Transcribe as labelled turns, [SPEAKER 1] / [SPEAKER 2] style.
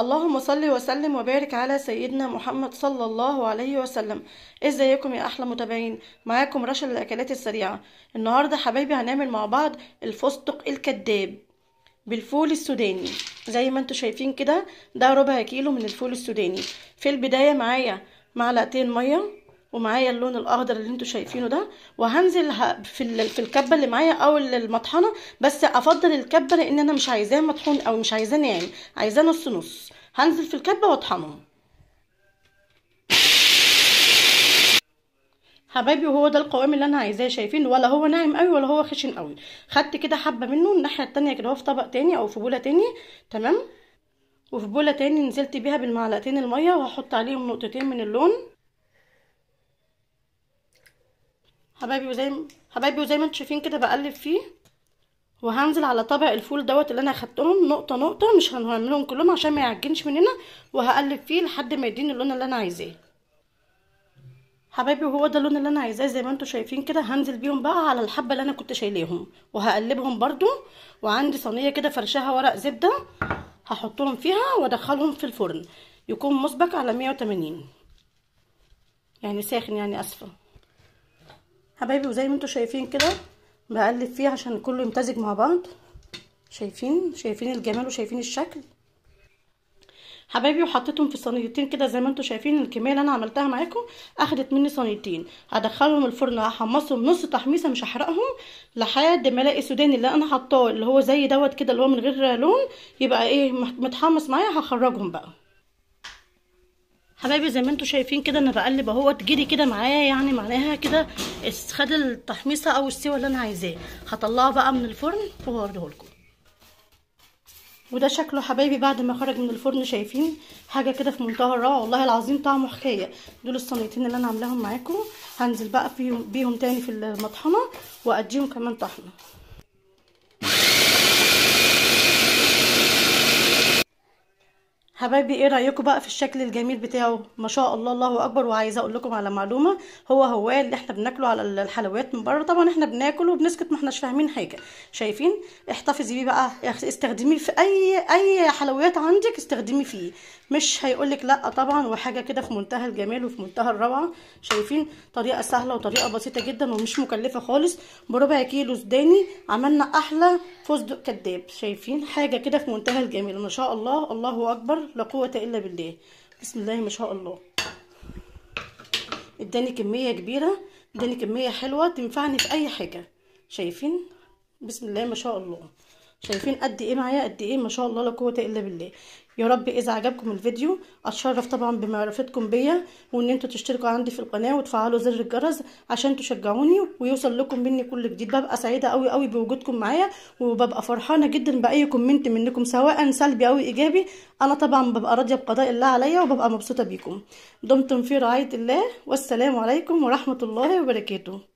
[SPEAKER 1] اللهم صل وسلم وبارك على سيدنا محمد صلى الله عليه وسلم ازيكم يا احلى متابعين معاكم رشا للاكلات السريعه النهارده حبايبي هنعمل مع بعض الفستق الكداب بالفول السوداني زي ما انتم شايفين كده ده ربع كيلو من الفول السوداني في البدايه معايا معلقتين ميه ومعايا اللون الاخضر اللي انتوا شايفينه ده وهنزل في في الكبه اللي معايا او المطحنه بس افضل الكبه لان انا مش عايزاه مطحون او مش عايزاه ناعم عايزاه نص نص هنزل في الكبه واطحنهم حبايبي وهو ده القوام اللي انا عايزاه شايفين ولا هو ناعم قوي ولا هو خشن قوي خدت كده حبه منه الناحيه التانية كده هو في طبق تاني او في بوله تاني تمام وفي بوله تاني نزلت بيها بالمعلقتين الميه وهحط عليهم نقطتين من اللون حبايبي وزي حبايبي وزي ما انتم شايفين كده بقلب فيه وهنزل على طبق الفول دوت اللي انا خدتهم نقطه نقطه مش هنعملهم كلهم عشان ما يعجنش مننا وهقلب فيه لحد ما يديني اللون اللي انا عايزاه حبايبي وهو ده اللون اللي انا عايزاه زي ما انتم شايفين كده هنزل بيهم بقى على الحبه اللي انا كنت شايلاهم وهقلبهم برده وعندي صينيه كده فرشاها ورق زبده هحطهم فيها وادخلهم في الفرن يكون مسبق على 180 يعني ساخن يعني اسفه حبايبي وزي ما انتم شايفين كده بقلب فيه عشان كله يمتزج مع بعض شايفين شايفين الجمال وشايفين الشكل حبايبي وحطيتهم في صينيتين كده زي ما انتم شايفين الكميه اللي انا عملتها معاكم اخدت مني صينيتين هدخلهم الفرن هحمصهم نص تحميصه مش هحرقهم لحد ما الاقي السوداني اللي انا حطاه اللي هو زي دوت كده اللي هو من غير لون يبقى ايه متحمص معايا هخرجهم بقى حبايبي زي ما انتم شايفين كده انا بقلب اهوت جري كده معايا يعني معناها كده خد التحميصه او السوا اللي انا عايزاه هطلعه بقى من الفرن وهوريه لكم وده شكله حبايبي بعد ما خرج من الفرن شايفين حاجه كده في منتهى الروعه والله العظيم طعمه حكايه دول الصينيتين اللي انا عاملاهم معاكم هنزل بقى فيهم بيهم تاني في المطحنه واديهم كمان طحنه حبايبي ايه رايكم بقى في الشكل الجميل بتاعه ما شاء الله الله اكبر وعايزه اقول لكم على معلومه هو هو اللي احنا بناكله على الحلويات من بره طبعا احنا بناكل وبنسكت ما احناش فاهمين حاجه شايفين احتفظي بيه بقى استخدميه في اي اي حلويات عندك استخدمي فيه مش هيقولك لا طبعا وحاجه كده في منتهى الجمال وفي منتهى الروعه شايفين طريقه سهله وطريقه بسيطه جدا ومش مكلفه خالص بربع كيلو سوداني عملنا احلى فستق كداب شايفين حاجه كده في منتهى الجمال ما شاء الله الله اكبر لا قوه الا بالله بسم الله ما شاء الله اداني كميه كبيره اداني كميه حلوه تنفعني في اي حاجه شايفين بسم الله ما شاء الله شايفين قد ايه معايا قد ايه ما شاء الله لا قوه الا بالله يا رب اذا عجبكم الفيديو اتشرف طبعا بمعرفتكم بيا وان انتوا تشتركوا عندي في القناه وتفعلوا زر الجرس عشان تشجعوني ويوصل لكم مني كل جديد ببقى سعيده قوي قوي بوجودكم معايا وببقى فرحانه جدا باي كومنت منكم سواء سلبي او ايجابي انا طبعا ببقى راضيه بقضاء الله عليا وببقى مبسوطه بيكم دمتم في رعايه الله والسلام عليكم ورحمه الله وبركاته